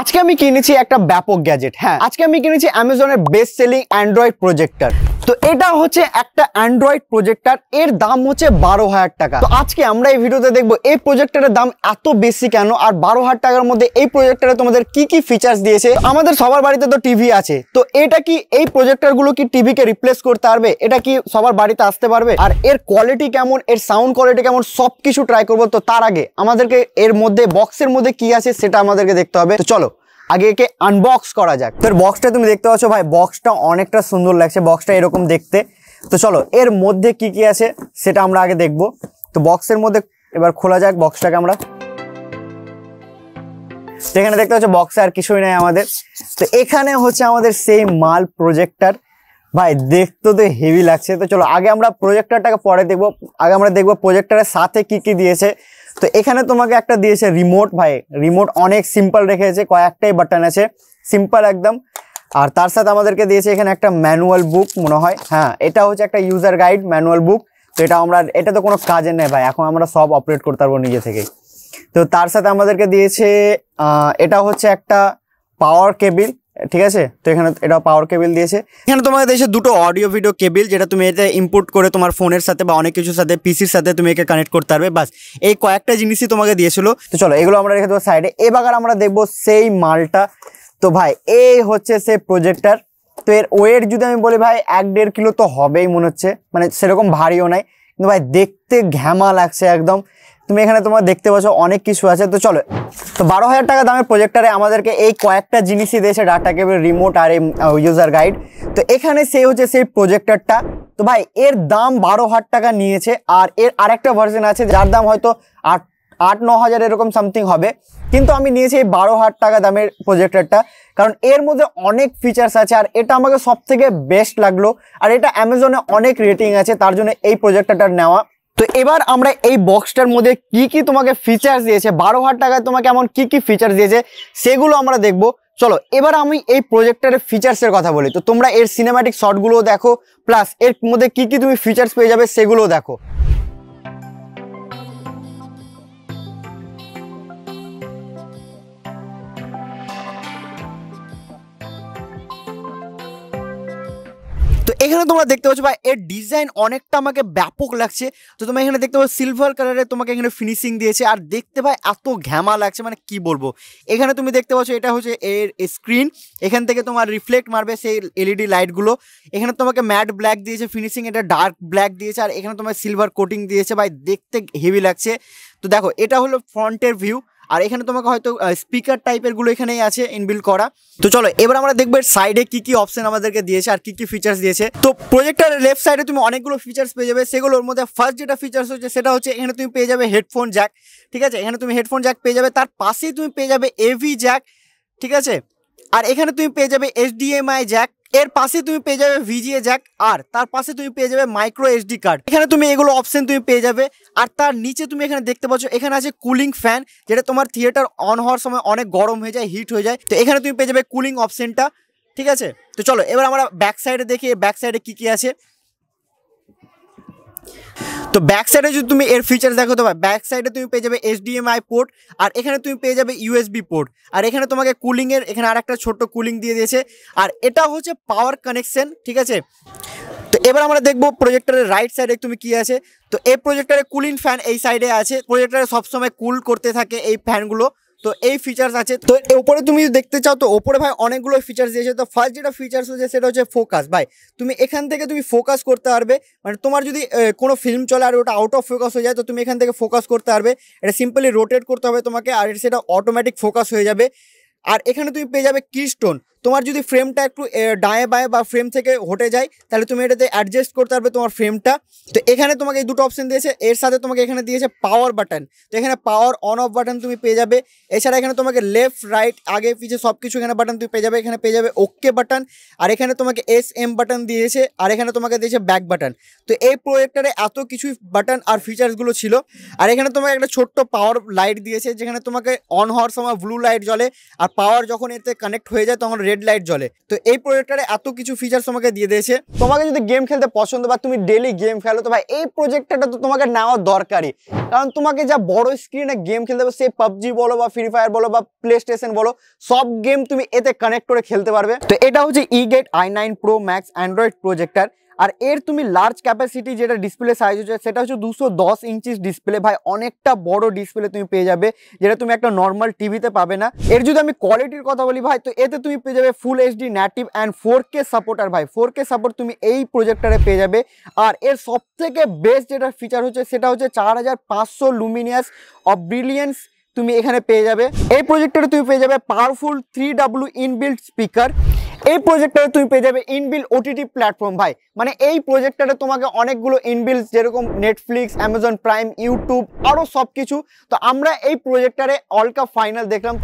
আজকে আমি কিনেছি একটা ব্যাপক গ্যাজেট হ্যাঁ আজকে আমি কিনেছি অ্যামাজনের বেস্ট সেলিং অ্যান্ড্রয়েড প্রজেক্টার তো এটা হচ্ছে একটা অ্যান্ড্রয়েড প্রজেক্টার এর দাম হচ্ছে বারো হাজার টাকা তো আজকে আমরা এই ভিডিওতে দেখবো এই প্রজেক্টারের দাম এত বেশি কেন আর বারো হাজার টাকার মধ্যে এই প্রজেক্টারে তোমাদের কি কি ফিচার্স দিয়েছে আমাদের সবার বাড়িতে তো টিভি আছে তো এটা কি এই প্রজেক্টারগুলো কি টিভিকে রিপ্লেস করতে পারবে এটা কি সবার বাড়িতে আসতে পারবে আর এর কোয়ালিটি কেমন এর সাউন্ড কোয়ালিটি কেমন সব কিছু ট্রাই করবো তো তার আগে আমাদেরকে এর মধ্যে বক্সের মধ্যে কি আছে সেটা আমাদেরকে দেখতে হবে তো চলো আগে একে আনবক্স করা যাক তোর বক্সটা তুমি দেখতে পাচ্ছ ভাই বক্সটা অনেকটা সুন্দর লাগছে বক্সটা এরকম দেখতে তো চলো এর মধ্যে কি কি আছে সেটা আমরা আগে দেখব তো বক্সের মধ্যে এবার খোলা যাক বক্সটাকে আমরা সেখানে দেখতে পাচ্ছ বক্সে আর কিছুই নাই আমাদের তো এখানে হচ্ছে আমাদের সেই মাল প্রজেক্টার ভাই দেখতে তো হেভি লাগছে তো চলো আগে আমরা প্রজেক্টারটাকে পরে দেখবো আগে আমরা দেখবো প্রজেক্টারের সাথে কি কি দিয়েছে তো এখানে তোমাকে একটা দিয়েছে রিমোট ভাই রিমোট অনেক সিম্পল রেখেছে কয়েকটাই বাটন আছে সিম্পল একদম আর তার সাথে আমাদেরকে দিয়েছে এখানে একটা ম্যানুয়াল বুক মনে হয় হ্যাঁ এটা হচ্ছে একটা ইউজার গাইড ম্যানুয়াল বুক তো এটা আমরা এটা তো কোনো কাজে নেই ভাই এখন আমরা সব অপারেট করতে পারবো নিজে থেকেই তো তার সাথে আমাদেরকে দিয়েছে এটা হচ্ছে একটা পাওয়ার কেবিল ঠিক আছে তো এখানে এটা পাওয়ার কেবিল দিয়েছে এখানে তোমাকে দিয়েছে দুটো অডিও ভিডিও কেবিল যেটা তুমি এতে ইম্পোর্ট করে তোমার ফোনের সাথে বা অনেক কিছুর সাথে পিসির সাথে তুমি একে কানেক্ট করতে পারবে বাস এই কয়েকটা জিনিসই তোমাকে দিয়েছিল তো চলো এগুলো আমরা রেখে দেবো সাইডে এবার আমরা দেখবো সেই মালটা তো ভাই এই হচ্ছে সে প্রজেক্টার তো এর ওয়েট যদি আমি বলি ভাই এক দেড় কিলো তো হবেই মনে হচ্ছে মানে সেরকম ভারীও নাই কিন্তু ভাই দেখতে ঘ্যামা লাগছে একদম তুমি এখানে তোমার দেখতে পাচ্ছ অনেক কিছু আছে তো চলো তো বারো হাজার টাকা দামের প্রজেক্টারে আমাদেরকে এই কয়েকটা জিনিসই দিয়েছে ডাটা কেবল রিমোট আর এই ইউজার গাইড তো এখানে সেই হচ্ছে সেই প্রজেক্টারটা তো ভাই এর দাম বারো হাজার টাকা নিয়েছে আর এর আরেকটা ভার্সন আছে যার দাম হয়তো আট আট ন হাজার এরকম সামথিং হবে কিন্তু আমি নিয়েছি এই বারো হাজার টাকা দামের প্রজেক্টারটা কারণ এর মধ্যে অনেক ফিচার্স আছে আর এটা আমাকে সব থেকে বেস্ট লাগলো আর এটা অ্যামাজনে অনেক রেটিং আছে তার জন্য এই প্রজেক্টারটা নেওয়া তো এবার আমরা এই বক্সটার মধ্যে কি কি তোমাকে ফিচার্স দিয়েছে বারো হাজার টাকায় তোমাকে এমন কি কি ফিচার্স দিয়েছে সেগুলো আমরা দেখব চলো এবার আমি এই প্রজেক্টারের ফিচার্সের কথা বলি তো তোমরা এর সিনেম্যাটিক শটগুলো দেখো প্লাস এর মধ্যে কি কি তুমি ফিচার্স পেয়ে যাবে সেগুলোও দেখো এখানে তোমরা দেখতে পাচ্ছ ভাই এর ডিজাইন অনেকটা আমাকে ব্যাপক লাগছে তো তোমরা এখানে দেখতে পাচ্ছ সিলভার কালারে তোমাকে এখানে ফিনিশিং দিয়েছে আর দেখতে ভাই এত ঘ্যামা লাগছে মানে কি বলবো এখানে তুমি দেখতে পাচ্ছ এটা হচ্ছে এর স্ক্রিন এখান থেকে তোমার রিফ্লেক্ট মারবে সেই এলইডি লাইটগুলো এখানে তোমাকে ম্যাট ব্ল্যাক দিয়েছে ফিনিশিং এটা ডার্ক ব্ল্যাক দিয়েছে আর এখানে তোমার সিলভার কোটিং দিয়েছে ভাই দেখতে হেভি লাগছে তো দেখো এটা হলো ফ্রন্টের ভিউ আর এখানে তোমাকে হয়তো স্পিকার টাইপের গুলো এখানেই আছে ইনবিল্ড করা তো চলো এবার আমরা দেখবো সাইডে কি কি অপশন আমাদেরকে দিয়েছে আর কি কি ফিচার্স দিয়েছে তো প্রজেক্টার লেফট সাইডে তুমি অনেকগুলো ফিচার্স পেয়ে যাবে সেগুলোর মধ্যে ফার্স্ট যেটা ফিচার্স হচ্ছে সেটা হচ্ছে এখানে তুমি পেয়ে যাবে হেডফোন জ্যাক ঠিক আছে এখানে তুমি হেডফোন জ্যাক পেয়ে যাবে তার পাশেই তুমি পেয়ে যাবে এভি জ্যাক ঠিক আছে আর এখানে তুমি পেয়ে যাবে এইচডিএমআই জ্যাক এর পাশে তুমি পেয়ে যাবে ভিজিএ জ্যাক আর তার পাশে তুমি পেয়ে যাবে মাইক্রো এসডি কার্ড এখানে তুমি এগুলো অপশন তুমি পেয়ে যাবে আর তার নিচে তুমি এখানে দেখতে পাচ্ছ এখানে আছে কুলিং ফ্যান যেটা তোমার থিয়েটার অন হওয়ার সময় অনেক গরম হয়ে যায় হিট হয়ে যায় তো এখানে তুমি পেয়ে যাবে কুলিং অপশনটা ঠিক আছে তো চলো এবার আমরা ব্যাক সাইডে দেখি ব্যাক সাইডে কী কী আছে তো ব্যাক সাইডে যদি তুমি এর ফিচার দেখো তো ব্যাক সাইডে তুমি পেয়ে যাবে এইচডিএমআই পোর্ট আর এখানে তুমি পেয়ে যাবে ইউএসবি পোর্ট আর এখানে তোমাকে কুলিংয়ের এখানে আর একটা ছোট্ট কুলিং দিয়ে দিয়েছে আর এটা হচ্ছে পাওয়ার কানেকশন ঠিক আছে তো এবার আমরা দেখবো প্রজেক্টরের রাইট সাইডে তুমি কি আছে তো এই প্রজেক্টরে কুলিং ফ্যান এই সাইডে আছে প্রজেক্টরে সবসময় কুল করতে থাকে এই ফ্যানগুলো তো এই ফিচার্স আছে তো ওপরে তুমি দেখতে চাও তো ওপরে ভাই অনেকগুলো ফিচার্স দিয়েছে তো ফার্স্ট যেটা ফিচার্স হচ্ছে সেটা হচ্ছে ফোকাস ভাই তুমি এখান থেকে তুমি ফোকাস করতে পারবে মানে তোমার যদি কোনো ফিল্ম চলে আর ওটা আউট অফ ফোকাস হয়ে যায় তো তুমি এখান থেকে ফোকাস করতে পারবে এটা সিম্পলি রোটেট করতে হবে তোমাকে আর সেটা অটোমেটিক ফোকাস হয়ে যাবে আর এখানে তুমি পেয়ে যাবে কিস্টোন তোমার যদি ফ্রেমটা একটু ডায়ে বায়ে বা ফ্রেম থেকে হটে যায় তাহলে তুমি এটাতে অ্যাডজাস্ট করতে পারবে তোমার ফ্রেমটা তো এখানে তোমাকে এই দুটো অপশন দিয়েছে এর সাথে তোমাকে এখানে দিয়েছে পাওয়ার বাটন তো এখানে পাওয়ার অন অফ বাটন তুমি পেয়ে যাবে এছাড়া এখানে তোমাকে লেফট রাইট আগে পিছিয়ে সব কিছু এখানে বাটন তুমি পেয়ে যাবে এখানে পেয়ে যাবে ওকে বাটন আর এখানে তোমাকে এস এম বাটন দিয়েছে আর এখানে তোমাকে দিয়েছে ব্যাক বাটন তো এই প্রোজেক্টারে এত কিছুই বাটন আর ফিচার্সগুলো ছিল আর এখানে তোমাকে একটা ছোট্ট পাওয়ার লাইট দিয়েছে যেখানে তোমাকে অন হওয়ার সময় ব্লু লাইট জ্বলে আর পাওয়ার যখন এতে কানেক্ট হয়ে যায় তখন রেড লাইট জ্বলে তো এই প্রজেক্টারে এত কিছু ফিচার্স তোমাকে দিয়ে দিয়েছে তোমাকে যদি গেম খেলতে পছন্দ বা তুমি ডেলি গেম খেলো তো ভাই এই প্রজেক্টারটা তো তোমাকে নেওয়া দরকারই কারণ তোমাকে যা বড় স্ক্রিনে গেম খেলতে হবে সে পাবজি বলো বা ফ্রি ফায়ার বলো বা প্লে স্টেশন বলো সব গেম তুমি এতে কানেক্ট করে খেলতে পারবে তো এটা হচ্ছে E gate I nine pro max android projector আর এর তুমি লার্জ ক্যাপাসিটি যেটা ডিসপ্লে সাইজ হচ্ছে সেটা হচ্ছে দুশো দশ ইঞ্চিস ডিসপ্লে ভাই অনেকটা বড় ডিসপ্লে তুমি পেয়ে যাবে যেটা তুমি একটা নর্মাল টিভিতে পাবে না এর যদি আমি কোয়ালিটির কথা বলি ভাই তো এতে তুমি পেয়ে যাবে full HD native and four K support আর ভাই ফোর কে সাপোর্ট তুমি এই প্রজেক্টারে পেয়ে যাবে আর এর সব থেকে বেস্ট যেটা ফিচার হচ্ছে সেটা হচ্ছে চার হাজার পাঁচশো লুমিনিয়াস অফ ব্রিলিয়েন্স তুমি এখানে পেয়ে যাবে এই প্রজেক্টরে তুমি পেয়ে যাবে powerful three W inbuilt speaker এই প্রজেক্টটা তুমি পেয়ে যাবে ইনবিল ওটিটি প্ল্যাটফর্ম ভাই মানে এই প্রজেক্টারে তোমাকে অনেকগুলো ইনবিল যেরকম নেটফ্লিক্স অ্যামাজন প্রাইম ইউটিউব আরও সব কিছু তো আমরা এই প্রজেক্টারে অল কাপ ফাইনাল দেখলাম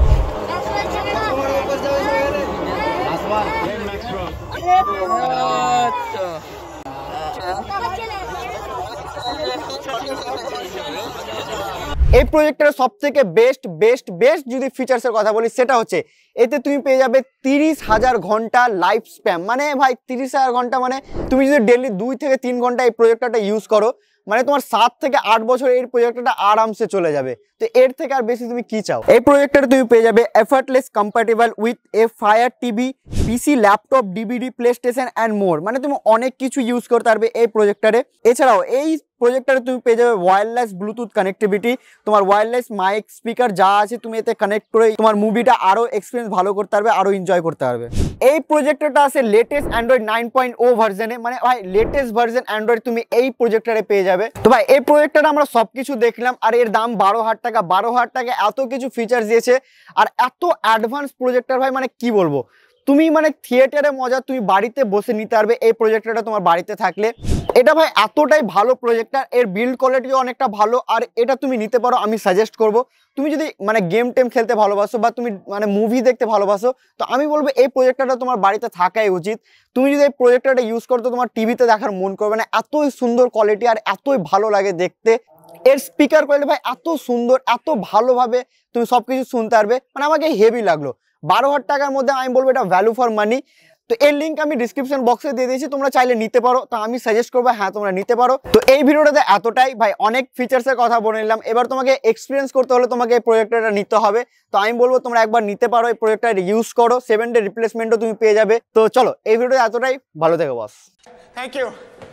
আচ্ছা। এই প্রজেক্টের সব থেকে বেস্ট বেস্ট বেস্ট যদি ফিচার্সের কথা বলি সেটা হচ্ছে এতে তুমি পেয়ে যাবে তিরিশ হাজার ঘন্টা লাইফ স্প্যাম মানে ভাই তিরিশ হাজার ঘন্টা মানে তুমি যদি ডেলি দুই থেকে তিন ঘন্টা এই প্রজেক্টটা ইউজ করো মানে তোমার সাত থেকে আট বছর এই প্রজেক্টটা আরামসে চলে যাবে তো এর থেকে আর বেশি তুমি কি চাও এই প্রজেক্টটা তুমি পেয়ে যাবে effortless compatible with a fire TV PC laptop ডিবিডি প্লে স্টেশন অ্যান্ড মোর মানে তুমি অনেক কিছু ইউজ করতে পারবে এই প্রজেক্টারে এছাড়াও এই প্রজেক্টারে তুমি পেয়ে যাবে ওয়্যারলেস ব্লুটুথ কানেক্টিভিটি তোমার ওয়্যারলেস মাইক স্পিকার যা আছে তুমি এতে কানেক্ট করে তোমার মুভিটা আরও এক্সপিরিয়েন্স ভালো করতে পারবে আরও এনজয় করতে পারবে এই প্রজেক্টারটা আছে latest android nine point O ভার্জনে মানে ভাই লেটেস্ট ভার্জন অ্যান্ড্রয়েড তুমি এই প্রজেক্টারে পেয়ে যাবে তো ভাই এই প্রজেক্টারে আমরা সব কিছু দেখলাম আর এর দাম বারো হাজার টাকা বারো হাজার টাকা এত কিছু ফিচার দিয়েছে আর এত অ্যাডভান্স প্রজেক্টার ভাই মানে কি বলবো তুমি মানে থিয়েটারে মজা তুমি বাড়িতে বসে নিতে পারবে এই প্রজেক্টারটা তোমার বাড়িতে থাকলে এটা ভাই এতটাই ভালো প্রজেক্টার এর বিল্ড কোয়ালিটিও অনেকটা ভালো আর এটা তুমি নিতে পারো আমি সাজেস্ট করব তুমি যদি মানে গেম টেম খেলতে ভালোবাসো বা তুমি মানে মুভি দেখতে ভালোবাসো তো আমি বলবো এই প্রজেক্টারটা তোমার বাড়িতে থাকাই উচিত তুমি যদি এই প্রজেক্টারটা ইউজ করতো তোমার টিভিতে দেখার মন করবে না এতই সুন্দর কোয়ালিটি আর এতই ভালো লাগে দেখতে এর স্পিকার কোয়ালিটি ভাই এত সুন্দর এত ভালোভাবে তুমি সব কিছু শুনতে পারবে মানে আমাকে হেভি লাগলো বারো হাজার টাকার মধ্যে আমি বলবো এটা ভ্যালু ফর মানি তো এর লিঙ্ক আমি ডিসক্রিপশন বক্সে দিয়ে দিয়েছি তোমরা চাইলে নিতে পারো তো আমি সাজেস্ট করবো হ্যাঁ তোমরা নিতে পারো তো এই ভিডিওটাতে এতটাই ভাই অনেক ফিচার্সের কথা বলে নিলাম এবার তোমাকে এক্সপিরিয়েন্স করতে হলে তোমাকে এই প্রোজেক্টরটা নিতে হবে তো আমি বলবো তোমরা একবার নিতে পারো এই প্রোজেক্টটা ইউজ করো সেভেন ডে রিপ্লেসমেন্টও তুমি পেয়ে যাবে তো চলো এই ভিডিওটা এতটাই ভালো থেকো বস থ্যাংক ইউ